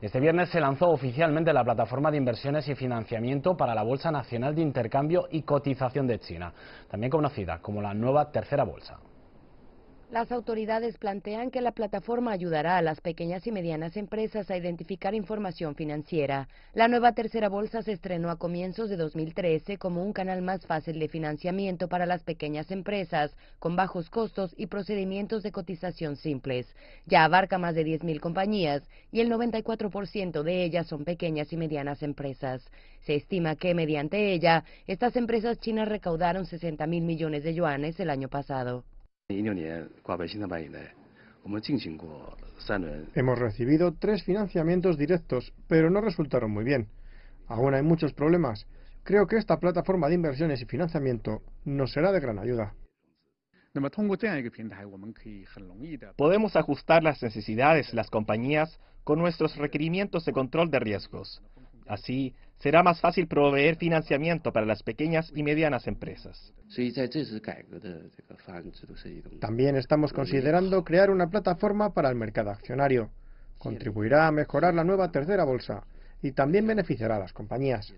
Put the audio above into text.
Este viernes se lanzó oficialmente la plataforma de inversiones y financiamiento para la Bolsa Nacional de Intercambio y Cotización de China, también conocida como la nueva tercera bolsa. Las autoridades plantean que la plataforma ayudará a las pequeñas y medianas empresas a identificar información financiera. La nueva tercera bolsa se estrenó a comienzos de 2013 como un canal más fácil de financiamiento para las pequeñas empresas, con bajos costos y procedimientos de cotización simples. Ya abarca más de 10.000 compañías y el 94% de ellas son pequeñas y medianas empresas. Se estima que mediante ella, estas empresas chinas recaudaron 60.000 millones de yuanes el año pasado. Hemos recibido tres financiamientos directos, pero no resultaron muy bien. Aún hay muchos problemas. Creo que esta plataforma de inversiones y financiamiento nos será de gran ayuda. Podemos ajustar las necesidades de las compañías con nuestros requerimientos de control de riesgos. Así, será más fácil proveer financiamiento para las pequeñas y medianas empresas. También estamos considerando crear una plataforma para el mercado accionario. Contribuirá a mejorar la nueva tercera bolsa y también beneficiará a las compañías.